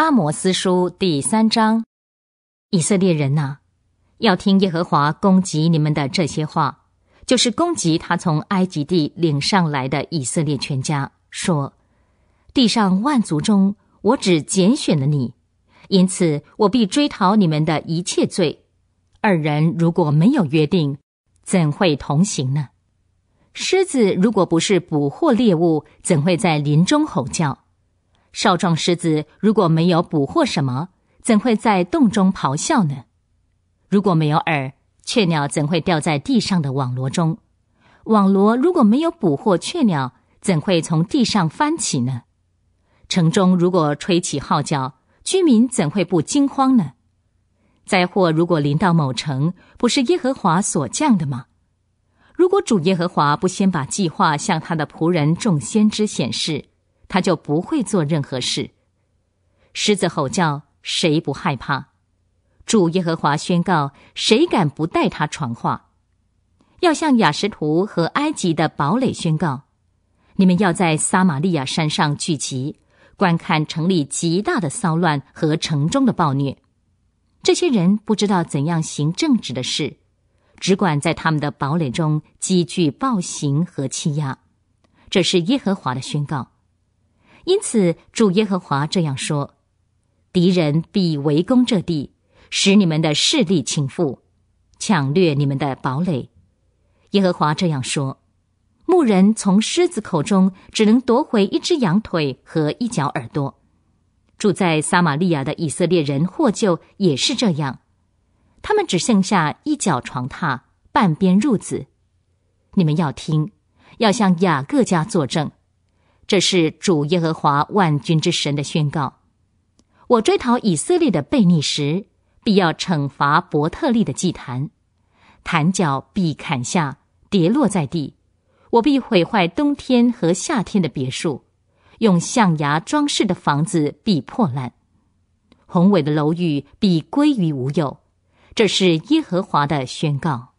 阿摩斯书第三章，以色列人呐，要听耶和华攻击你们的这些话，就是攻击他从埃及地领上来的以色列全家，说：地上万族中，我只拣选了你，因此我必追讨你们的一切罪。二人如果没有约定，怎会同行呢？狮子如果不是捕获猎物，怎会在林中吼叫？少壮狮子如果没有捕获什么，怎会在洞中咆哮呢？如果没有饵，雀鸟怎会掉在地上的网罗中？网罗如果没有捕获雀鸟，怎会从地上翻起呢？城中如果吹起号角，居民怎会不惊慌呢？灾祸如果临到某城，不是耶和华所降的吗？如果主耶和华不先把计划向他的仆人众先知显示？他就不会做任何事。狮子吼叫，谁不害怕？主耶和华宣告：谁敢不带他传话？要向雅什图和埃及的堡垒宣告：你们要在撒玛利亚山上聚集，观看城里极大的骚乱和城中的暴虐。这些人不知道怎样行正直的事，只管在他们的堡垒中积聚暴行和欺压。这是耶和华的宣告。因此，主耶和华这样说：“敌人必围攻这地，使你们的势力倾覆，抢掠你们的堡垒。”耶和华这样说：“牧人从狮子口中只能夺回一只羊腿和一角耳朵。”住在撒玛利亚的以色列人获救也是这样，他们只剩下一角床榻、半边褥子。你们要听，要向雅各家作证。这是主耶和华万军之神的宣告。我追讨以色列的悖逆时，必要惩罚伯特利的祭坛，坛脚必砍下，跌落在地。我必毁坏冬天和夏天的别墅，用象牙装饰的房子必破烂，宏伟的楼宇必归于无有。这是耶和华的宣告。